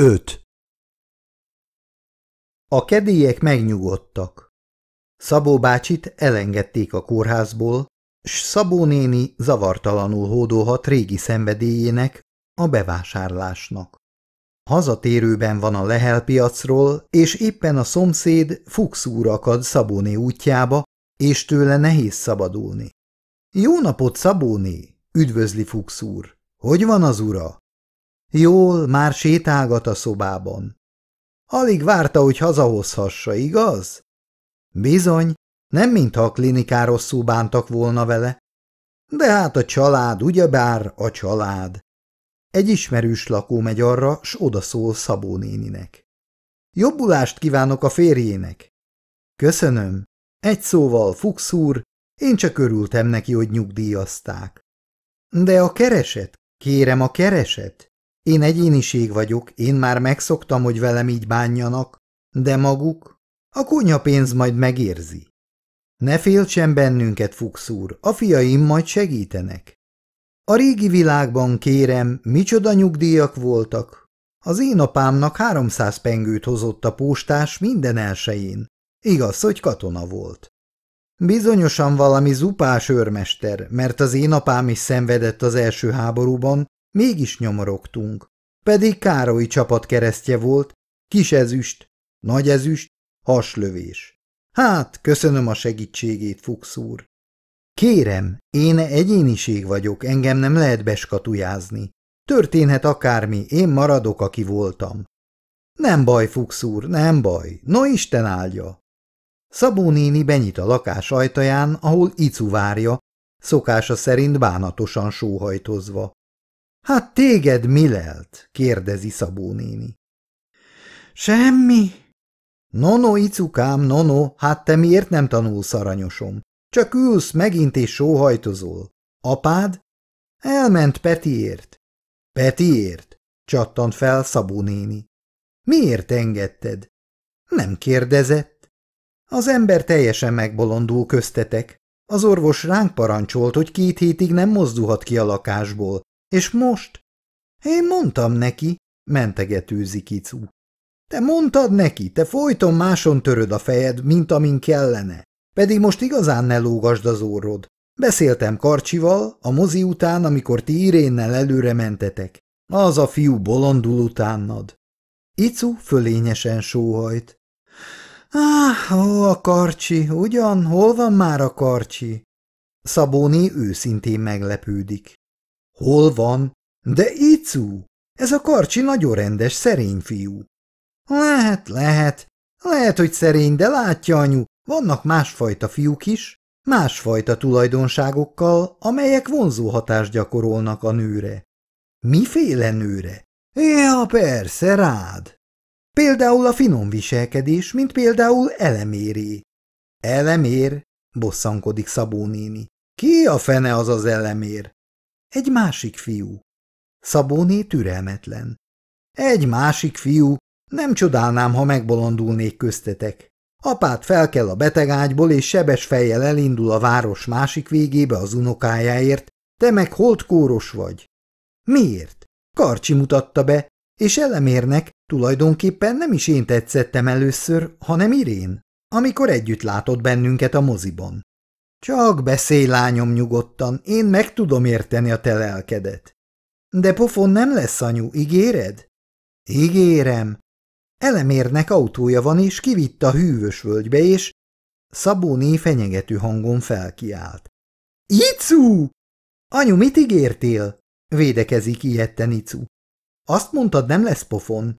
5. A kedélyek megnyugodtak. Szabó bácsit elengedték a kórházból, s Szabó néni zavartalanul hódolhat régi szenvedélyének, a bevásárlásnak. Hazatérőben van a Lehel piacról, és éppen a szomszéd Fuchs akad Szabóné útjába, és tőle nehéz szabadulni. – Jó napot, Szabóné! – üdvözli Fuchs Hogy van az ura? Jól már sétálgat a szobában. Alig várta, hogy hazahozhassa, igaz? Bizony, nem mintha a kliniká rosszul bántak volna vele. De hát a család, ugyebár a család. Egy ismerős lakó megy arra, s odaszól Szabó néninek. Jobbulást kívánok a férjének. Köszönöm. Egy szóval, Fuchs úr, én csak örültem neki, hogy nyugdíjazták. De a kereset, kérem a kereset. Én egyéniség vagyok, én már megszoktam, hogy velem így bánjanak, de maguk? A pénz majd megérzi. Ne féltsen bennünket, Fuchs úr, a fiaim majd segítenek. A régi világban, kérem, micsoda nyugdíjak voltak. Az én apámnak háromszáz pengőt hozott a postás minden elsején. Igaz, hogy katona volt. Bizonyosan valami zupás őrmester, mert az én apám is szenvedett az első háborúban, Mégis nyomorogtunk. Pedig Károly csapat keresztje volt, kis ezüst, nagy ezüst, haslövés. Hát, köszönöm a segítségét, Fuchs úr. Kérem, én egyéniség vagyok, engem nem lehet beskatujázni. Történhet akármi, én maradok, aki voltam. Nem baj, Fuchs úr, nem baj, no Isten áldja. Szabó néni benyit a lakás ajtaján, ahol Icu várja, szokása szerint bánatosan sóhajtozva. Hát téged mi lelt? kérdezi Szabó néni. Semmi. Nono, icukám, nono, hát te miért nem tanulsz aranyosom? Csak ülsz megint és sóhajtozol. Apád? Elment Petiért. Petiért? csattant fel Szabó néni. Miért engedted? Nem kérdezett. Az ember teljesen megbolondul köztetek. Az orvos ránk parancsolt, hogy két hétig nem mozdulhat ki a lakásból, és most? Én mondtam neki, mentegetőzi Kicu. Te mondtad neki, te folyton máson töröd a fejed, mint amin kellene. Pedig most igazán ne lógasd az orrod. Beszéltem Karcsival a mozi után, amikor ti Irénnel előre mentetek. Az a fiú bolondul utánad. Icu fölényesen sóhajt. Ah, ó, a karcsi, ugyan, hol van már a karcsi? Szabóni őszintén meglepődik. Hol van? De Icu, ez a karcsi nagyon rendes, szerény fiú. Lehet, lehet. Lehet, hogy szerény, de látja, anyu, vannak másfajta fiúk is, másfajta tulajdonságokkal, amelyek vonzó hatást gyakorolnak a nőre. Miféle nőre? Ja, persze, rád. Például a finom viselkedés, mint például eleméré. Elemér, bosszankodik Szabó néni. Ki a fene az az elemér? Egy másik fiú. Szabóné türelmetlen. Egy másik fiú. Nem csodálnám, ha megbolondulnék köztetek. Apát fel kell a betegágyból, és sebes fejjel elindul a város másik végébe az unokájáért, te meg holdkóros vagy. Miért? Karcsi mutatta be, és elemérnek tulajdonképpen nem is én tetszettem először, hanem Irén, amikor együtt látott bennünket a moziban. Csak beszélj, lányom, nyugodtan, én meg tudom érteni a te lelkedet. De pofon nem lesz, anyu, ígéred? Ígérem. Elemérnek autója van, és kivitt a hűvös völgybe, és Szabóné fenyegető hangon felkiált. Icu! Anyu, mit ígértél? Védekezik ilyetten Icu. Azt mondtad, nem lesz pofon.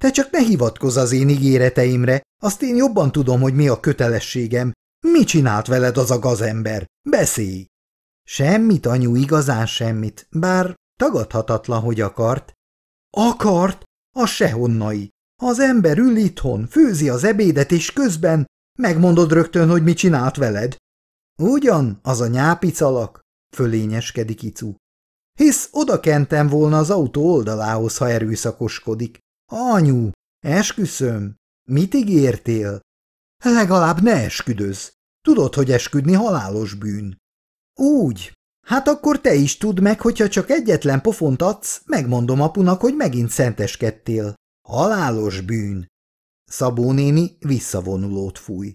Te csak ne hivatkozz az én ígéreteimre, azt én jobban tudom, hogy mi a kötelességem, mi csinált veled az a gazember? Beszélj! Semmit, anyu, igazán semmit, bár tagadhatatlan, hogy akart. Akart? A sehonnai. Az ember ül itthon, főzi az ebédet, és közben megmondod rögtön, hogy mi csinált veled. Ugyan, az a nyápicalak, fölényeskedik Icu. Hisz oda kentem volna az autó oldalához, ha erőszakoskodik. Anyu, esküszöm, mit ígértél? Legalább ne esküdöz. Tudod, hogy esküdni halálos bűn. Úgy. Hát akkor te is tudd meg, hogyha csak egyetlen pofont adsz, megmondom apunak, hogy megint szenteskedtél. Halálos bűn. Szabó néni visszavonulót fúj.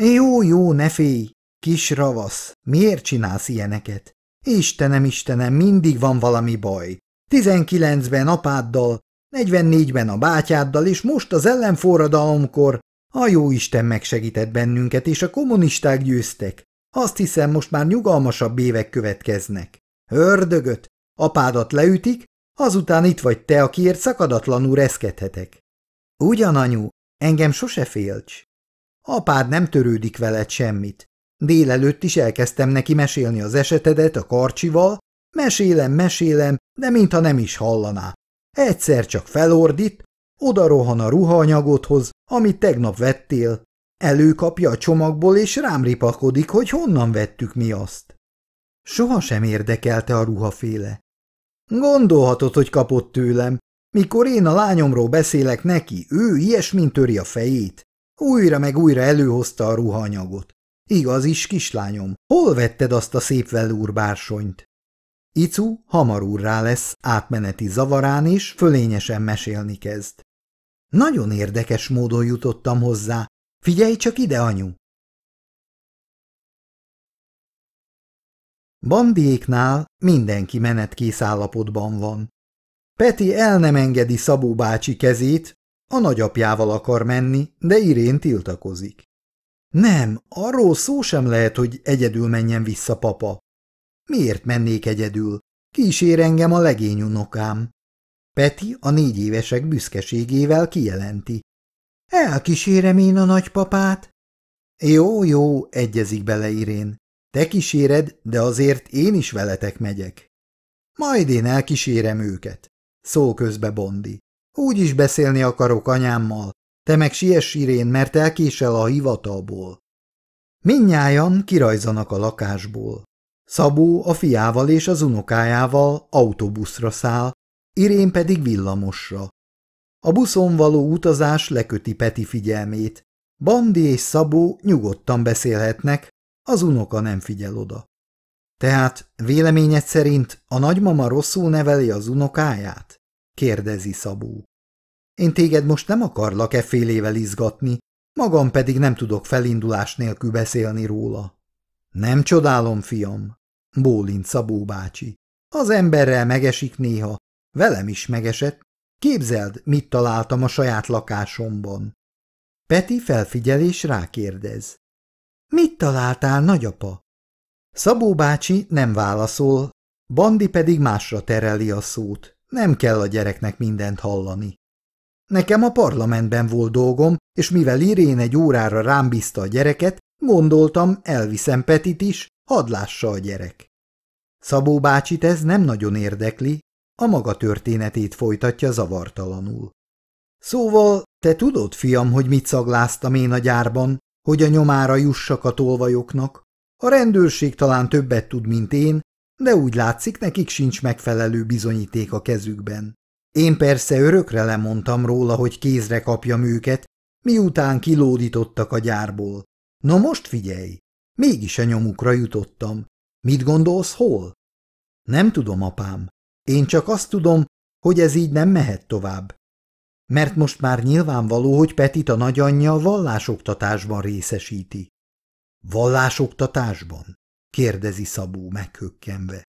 Jó, jó, ne félj! Kis ravasz, miért csinálsz ilyeneket? Istenem, Istenem, mindig van valami baj. Tizenkilencben apáddal, negyvennégyben a bátyáddal, és most az ellenforradalomkor a jó Isten megsegített bennünket, és a kommunisták győztek. Azt hiszem, most már nyugalmasabb évek következnek. Ördögöt! Apádat leütik, azután itt vagy te, akiért szakadatlanul reszkedhetek. Ugyan, anyu, engem sose félts. Apád nem törődik veled semmit. Délelőtt is elkezdtem neki mesélni az esetedet a karcsival, mesélem, mesélem, de mintha nem is hallaná. Egyszer csak felordít, odarohan a ruhaanyagodhoz, amit tegnap vettél, előkapja a csomagból, és rám ripakodik, hogy honnan vettük mi azt. Soha sem érdekelte a ruhaféle. Gondolhatod, hogy kapott tőlem. Mikor én a lányomról beszélek neki, ő ilyesmint töri a fejét. Újra meg újra előhozta a ruhanyagot. Igaz is, kislányom, hol vetted azt a szép velúrbársonyt? Icu hamar úrrá lesz átmeneti zavarán is, fölényesen mesélni kezd. Nagyon érdekes módon jutottam hozzá. Figyelj csak ide, anyu! Bandiéknál mindenki menetkész állapotban van. Peti el nem engedi Szabó bácsi kezét, a nagyapjával akar menni, de Irén tiltakozik. Nem, arról szó sem lehet, hogy egyedül menjen vissza papa. Miért mennék egyedül? Kísér engem a legény unokám. Peti a négy évesek büszkeségével kijelenti. Elkísérem én a nagypapát. Jó, jó, egyezik bele Irén. Te kíséred, de azért én is veletek megyek. Majd én elkísérem őket, szól közbe Bondi. Úgy is beszélni akarok anyámmal, te meg siess Irén, mert elkésel a hivatalból. Minnyájan kirajzanak a lakásból. Szabó a fiával és az unokájával autóbuszra száll, Irén pedig villamosra. A buszon való utazás leköti Peti figyelmét. Bandi és Szabó nyugodtan beszélhetnek, az unoka nem figyel oda. Tehát véleményed szerint a nagymama rosszul neveli az unokáját? kérdezi Szabó. Én téged most nem akarlak e félével izgatni, magam pedig nem tudok felindulás nélkül beszélni róla. Nem csodálom, fiam, bólint Szabó bácsi. Az emberrel megesik néha, Velem is megesett. Képzeld, mit találtam a saját lakásomban. Peti felfigyelés rákérdez. Mit találtál, nagyapa? Szabó bácsi nem válaszol, Bandi pedig másra tereli a szót. Nem kell a gyereknek mindent hallani. Nekem a parlamentben volt dolgom, és mivel Irén egy órára rám bízta a gyereket, gondoltam, elviszem Petit is, hadd lássa a gyerek. Szabó bácsit ez nem nagyon érdekli, a maga történetét folytatja zavartalanul. Szóval, te tudod, fiam, hogy mit szagláztam én a gyárban, hogy a nyomára jussak a tolvajoknak? A rendőrség talán többet tud, mint én, de úgy látszik, nekik sincs megfelelő bizonyíték a kezükben. Én persze örökre lemondtam róla, hogy kézre kapjam őket, miután kilódítottak a gyárból. Na most figyelj! Mégis a nyomukra jutottam. Mit gondolsz, hol? Nem tudom, apám. Én csak azt tudom, hogy ez így nem mehet tovább. Mert most már nyilvánvaló, hogy Petit a nagyanyja a vallásoktatásban részesíti. Vallásoktatásban? kérdezi Szabó meghökkenve.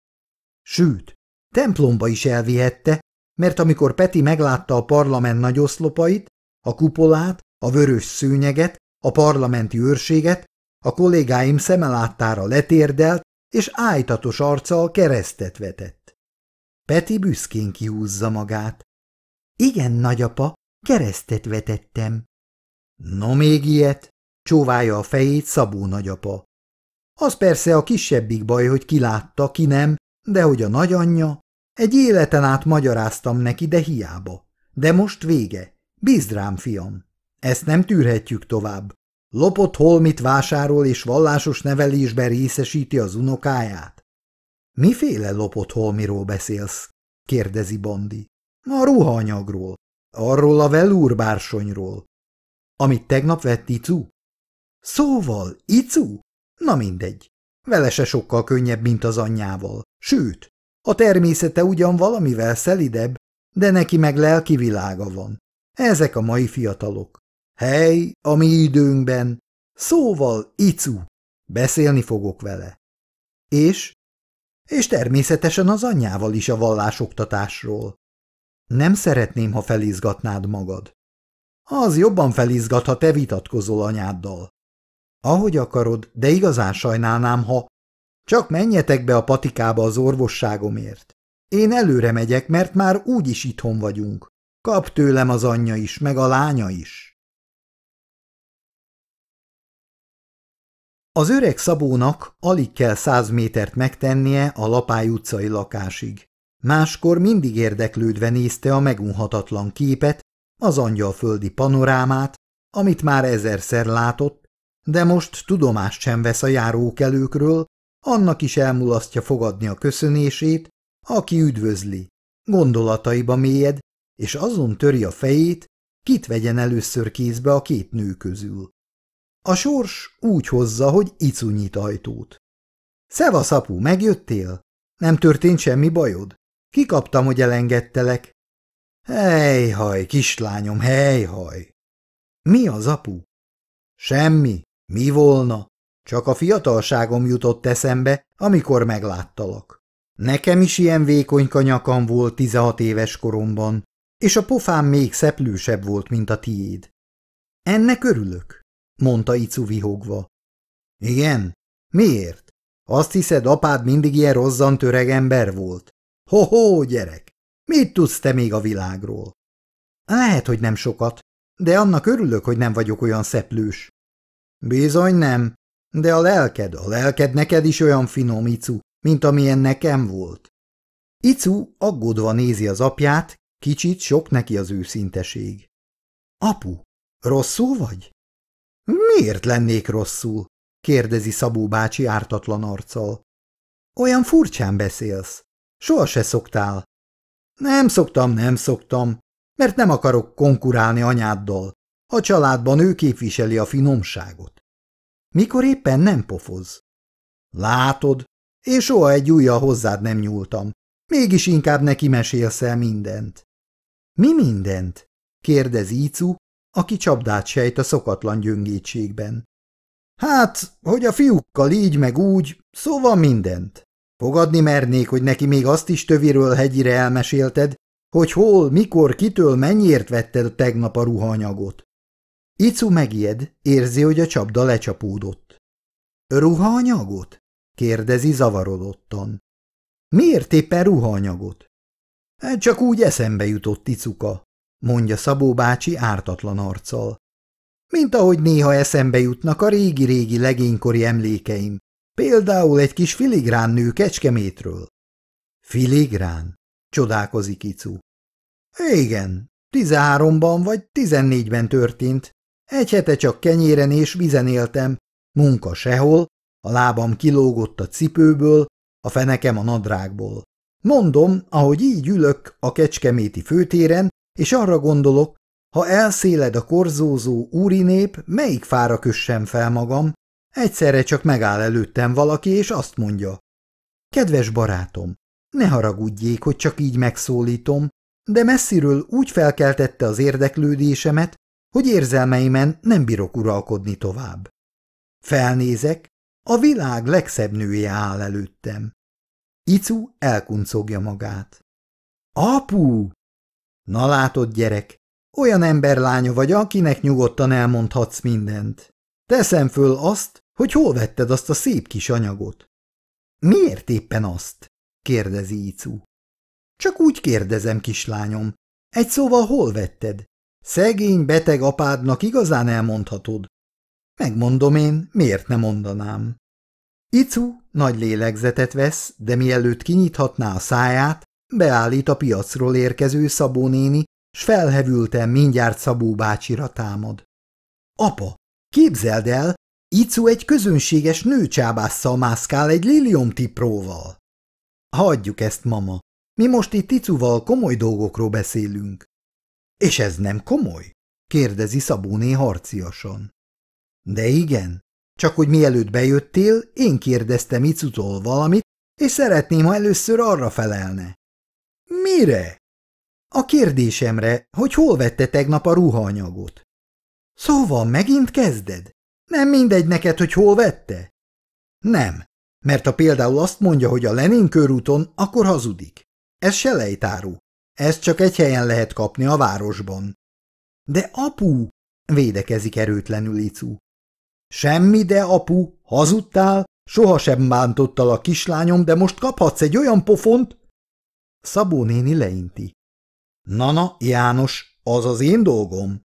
Sőt, templomba is elvihette, mert amikor Peti meglátta a parlament oszlopait, a kupolát, a vörös szőnyeget, a parlamenti őrséget, a kollégáim szemeláttára letérdelt, és ájtatos arccal keresztet vetett. Peti büszkén kihúzza magát. Igen, nagyapa, keresztet vetettem. No még ilyet, csóválja a fejét Szabó nagyapa. Az persze a kisebbik baj, hogy ki látta, ki nem, de hogy a nagyanyja. Egy életen át magyaráztam neki, de hiába. De most vége. Bízd rám, fiam. Ezt nem tűrhetjük tovább. Lopott holmit vásárol és vallásos nevelésben részesíti az unokáját. – Miféle lopott holmiról beszélsz? – kérdezi Bondi. A ruhaanyagról. Arról a velúr bársonyról. – Amit tegnap vett Icu? – Szóval, Icu? Na mindegy. Vele se sokkal könnyebb, mint az anyjával. Sőt, a természete ugyan valamivel szelidebb, de neki meg lelki világa van. Ezek a mai fiatalok. Hely, a mi időnkben. Szóval, Icu. Beszélni fogok vele. És és természetesen az anyjával is a vallásoktatásról. Nem szeretném, ha felizgatnád magad. Az jobban felizgat, ha te vitatkozol anyáddal. Ahogy akarod, de igazán sajnálnám, ha... Csak menjetek be a patikába az orvosságomért. Én előre megyek, mert már úgy is itthon vagyunk. Kap tőlem az anyja is, meg a lánya is. Az öreg Szabónak alig kell száz métert megtennie a Lapály utcai lakásig. Máskor mindig érdeklődve nézte a megunhatatlan képet, az angyalföldi panorámát, amit már ezerszer látott, de most tudomást sem vesz a járókelőkről, annak is elmulasztja fogadni a köszönését, aki üdvözli, gondolataiba mélyed, és azon töri a fejét, kit vegyen először kézbe a két nő közül. A sors úgy hozza, hogy nyit ajtót. Szevasz, apu, megjöttél? Nem történt semmi bajod? Kikaptam, hogy elengedtelek. Helyhaj, kislányom, helyhaj! Mi az, apu? Semmi. Mi volna? Csak a fiatalságom jutott eszembe, amikor megláttalak. Nekem is ilyen vékony kanyakam volt 16 éves koromban, és a pofám még szeplősebb volt, mint a tiéd. Ennek örülök mondta Icu vihogva. Igen? Miért? Azt hiszed, apád mindig ilyen rozzant öreg ember volt? Ho-ho, gyerek! Mit tudsz te még a világról? Lehet, hogy nem sokat, de annak örülök, hogy nem vagyok olyan szeplős. Bizony nem, de a lelked, a lelked neked is olyan finom, Icu, mint amilyen nekem volt. Icu aggódva nézi az apját, kicsit sok neki az őszinteség. Apu, rosszul vagy? Miért lennék rosszul? kérdezi Szabó bácsi ártatlan arccal. Olyan furcsán beszélsz. Soha se szoktál. Nem szoktam, nem szoktam, mert nem akarok konkurálni anyáddal. A családban ő képviseli a finomságot. Mikor éppen nem pofoz. Látod, én soha egy ujjal hozzád nem nyúltam. Mégis inkább neki mesélsz el mindent. Mi mindent? kérdez Ícu, aki csapdát sejt a szokatlan gyöngétségben. Hát, hogy a fiúkkal így meg úgy, szóval mindent. Fogadni mernék, hogy neki még azt is töviről hegyire elmesélted, hogy hol, mikor, kitől, mennyiért vetted a tegnap a ruhanyagot. Icu megijed, érzi, hogy a csapda lecsapódott. Ruhanyagot? kérdezi zavarodottan. Miért éppen ruhanyagot? Csak úgy eszembe jutott Icuka mondja Szabó bácsi ártatlan arccal. Mint ahogy néha eszembe jutnak a régi-régi legénykori emlékeim, például egy kis filigrán nő kecskemétről. Filigrán? csodálkozik Icu. Igen, tizenháromban vagy tizennégyben történt. Egy hete csak kenyéren és vizen éltem, munka sehol, a lábam kilógott a cipőből, a fenekem a nadrágból. Mondom, ahogy így ülök a kecskeméti főtéren, és arra gondolok, ha elszéled a korzózó nép, melyik fára kössem fel magam, egyszerre csak megáll előttem valaki, és azt mondja. Kedves barátom, ne haragudjék, hogy csak így megszólítom, de messziről úgy felkeltette az érdeklődésemet, hogy érzelmeimen nem bírok uralkodni tovább. Felnézek, a világ legszebb nője áll előttem. Icu elkuncogja magát. – Apu! Na látod, gyerek, olyan emberlánya vagy, akinek nyugodtan elmondhatsz mindent. Teszem föl azt, hogy hol vetted azt a szép kis anyagot. Miért éppen azt? kérdezi Icu. Csak úgy kérdezem, kislányom. Egy szóval hol vetted? Szegény, beteg apádnak igazán elmondhatod. Megmondom én, miért ne mondanám. Icu nagy lélegzetet vesz, de mielőtt kinyithatná a száját, beállít a piacról érkező Szabó néni, s felhevülten mindjárt Szabó bácsira támad. Apa, képzeld el, Icu egy közönséges nőcsábásszal mászkál egy tipróval. Hagyjuk ezt, mama. Mi most itt Icuval komoly dolgokról beszélünk. És ez nem komoly? kérdezi Szabóné harciasan. De igen, csak hogy mielőtt bejöttél, én kérdeztem Icutól valamit, és szeretném, ha először arra felelne. Mire? A kérdésemre, hogy hol vette tegnap a ruhaanyagot. Szóval megint kezded? Nem mindegy neked, hogy hol vette? Nem, mert ha például azt mondja, hogy a Lenin körúton, akkor hazudik. Ez se lejtáró. Ezt csak egy helyen lehet kapni a városban. De apu, védekezik erőtlenül Icu. Semmi, de apu, hazudtál, sohasem bántottal a kislányom, de most kaphatsz egy olyan pofont, Szabó néni leinti. Nana, János, az az én dolgom?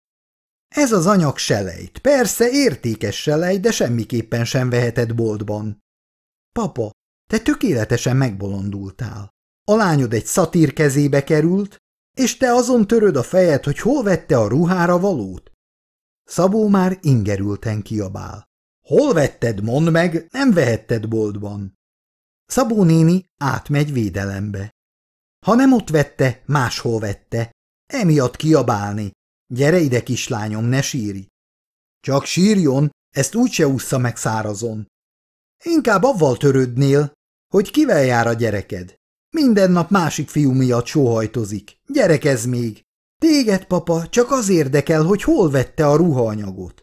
Ez az anyag selejt. Persze értékes selejt, de semmiképpen sem veheted boltban. Papa, te tökéletesen megbolondultál. A lányod egy szatír kezébe került, és te azon töröd a fejed, hogy hol vette a ruhára valót? Szabó már ingerülten kiabál. Hol vetted, mondd meg, nem vehetted boltban. Szabó néni átmegy védelembe. Ha nem ott vette, máshol vette. Emiatt kiabálni. Gyere ide, kislányom, ne sírj. Csak sírjon, ezt úgyse ússza meg szárazon. Inkább avval törődnél, hogy kivel jár a gyereked. Minden nap másik fiú miatt sóhajtozik. Gyerekez még. Téged, papa, csak az érdekel, hogy hol vette a ruhaanyagot.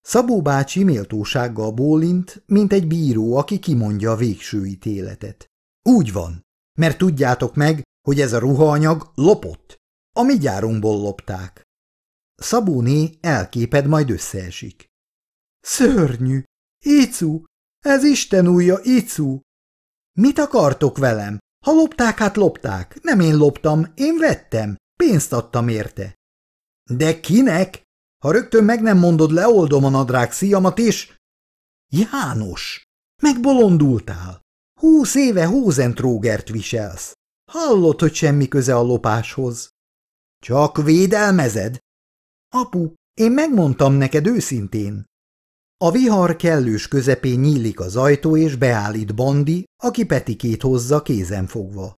Szabó bácsi méltósággal bólint, mint egy bíró, aki kimondja a végső ítéletet. Úgy van, mert tudjátok meg, hogy ez a ruhaanyag lopott. A mi gyárunkból lopták. Szabóné elképed, majd összeesik. Szörnyű! Icu! Ez Isten újja, Icu! Mit akartok velem? Ha lopták, hát lopták. Nem én loptam, én vettem. Pénzt adtam érte. De kinek? Ha rögtön meg nem mondod, leoldom a nadrág szíjamat, és... János! Megbolondultál! Húsz éve hózentrógert viselsz. Hallod, hogy semmi köze a lopáshoz. Csak védelmezed? Apu, én megmondtam neked őszintén. A vihar kellős közepén nyílik az ajtó, és beállít Bandi, aki Petikét hozza kézen fogva.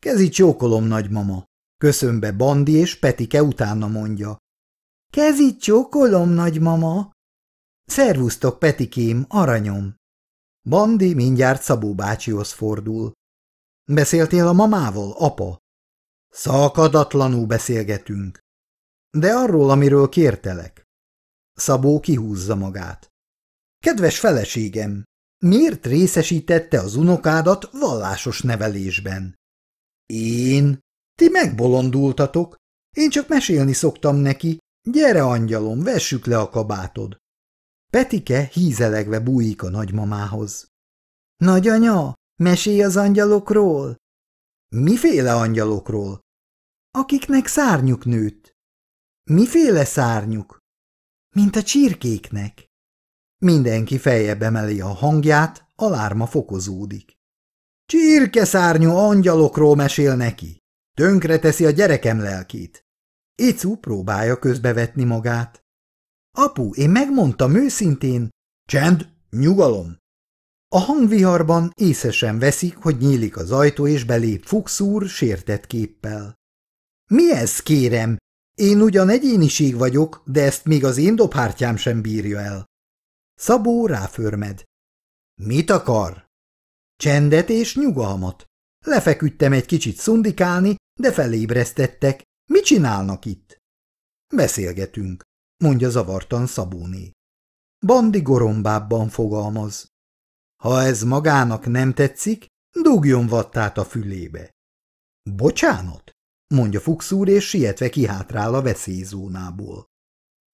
Kezi csókolom, nagymama. Köszön be Bandi, és Petike utána mondja. Kezi csókolom, nagymama. Szervusztok, Petikém, aranyom. Bandi mindjárt Szabó bácsihoz fordul. Beszéltél a mamával, apa? Szakadatlanul beszélgetünk. De arról, amiről kértelek. Szabó kihúzza magát. Kedves feleségem, miért részesítette az unokádat vallásos nevelésben? Én? Ti megbolondultatok. Én csak mesélni szoktam neki. Gyere, angyalom, vessük le a kabátod. Petike hízelegve bújik a nagymamához. – Nagyanya, mesélj az angyalokról! – Miféle angyalokról? – Akiknek szárnyuk nőtt. – Miféle szárnyuk? – Mint a csirkéknek. Mindenki feljebb emeli a hangját, alárma fokozódik. – szárnyú angyalokról mesél neki! Tönkreteszi a gyerekem lelkét! Icu próbálja közbevetni magát. Apu, én megmondtam őszintén. Csend, nyugalom. A hangviharban észesen veszik, hogy nyílik az ajtó, és belép fuxúr sértett képpel. Mi ez, kérem? Én ugyan egyéniség vagyok, de ezt még az én dobhártyám sem bírja el. Szabó ráförmed. Mit akar? Csendet és nyugalmat. Lefeküdtem egy kicsit szundikálni, de felébresztettek. Mi csinálnak itt? Beszélgetünk mondja zavartan Szabóné. Bandi gorombábban fogalmaz. Ha ez magának nem tetszik, dugjon vattát a fülébe. Bocsánat, mondja Fuchs úr, és sietve kihátrál a veszélyzónából.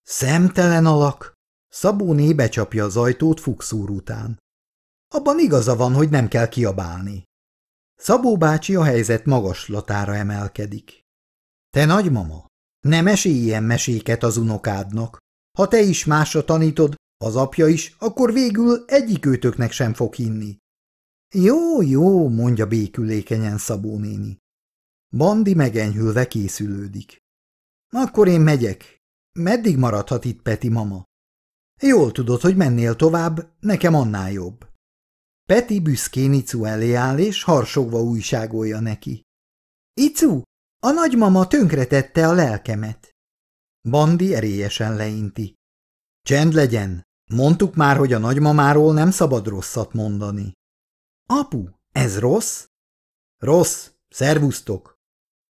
Szemtelen alak! Szabóné becsapja az ajtót Fuchs úr után. Abban igaza van, hogy nem kell kiabálni. Szabó bácsi a helyzet magaslatára emelkedik. Te nagymama, ne mesélj ilyen meséket az unokádnak. Ha te is másra tanítod, az apja is, akkor végül egyik őtöknek sem fog hinni. Jó, jó, mondja békülékenyen Szabó néni. Bandi megenyhülve készülődik. Akkor én megyek. Meddig maradhat itt Peti mama? Jól tudod, hogy mennél tovább, nekem annál jobb. Peti büszkén Icu elé áll, és harsogva újságolja neki. Icu, a nagymama tönkretette a lelkemet. Bandi erélyesen leinti. Csend legyen, mondtuk már, hogy a nagymamáról nem szabad rosszat mondani. Apu, ez rossz? Rossz, szervusztok!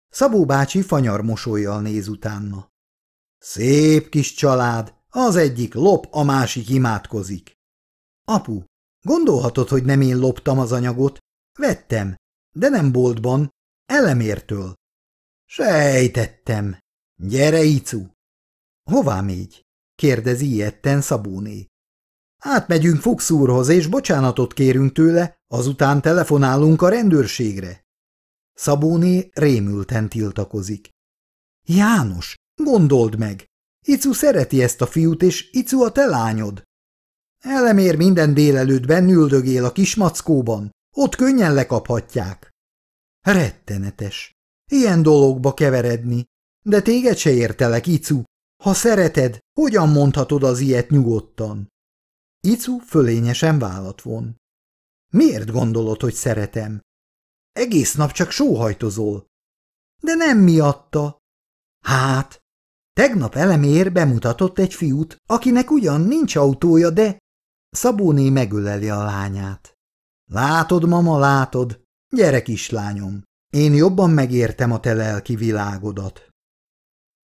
Szabó bácsi fanyar mosolyjal néz utána. Szép kis család, az egyik lop, a másik imádkozik. Apu, gondolhatod, hogy nem én loptam az anyagot? Vettem, de nem boltban, elemértől. Sejtettem. Gyere, Icu. Hová még? kérdezi ilyetten Szabóné. Átmegyünk Fox úrhoz, és bocsánatot kérünk tőle, azután telefonálunk a rendőrségre. Szabóné rémülten tiltakozik. János, gondold meg! Icu szereti ezt a fiút, és Icu a te lányod. Elemér minden délelőtt bennüldögél a kismackóban, Ott könnyen lekaphatják. Rettenetes ilyen dologba keveredni. De téged se értelek, Icu. Ha szereted, hogyan mondhatod az ilyet nyugodtan? Icu fölényesen vállat von. Miért gondolod, hogy szeretem? Egész nap csak sóhajtozol. De nem miatta. Hát, tegnap elemér bemutatott egy fiút, akinek ugyan nincs autója, de... Szabóné megöleli a lányát. Látod, mama, látod. Gyere, kislányom, én jobban megértem a te lelki világodat.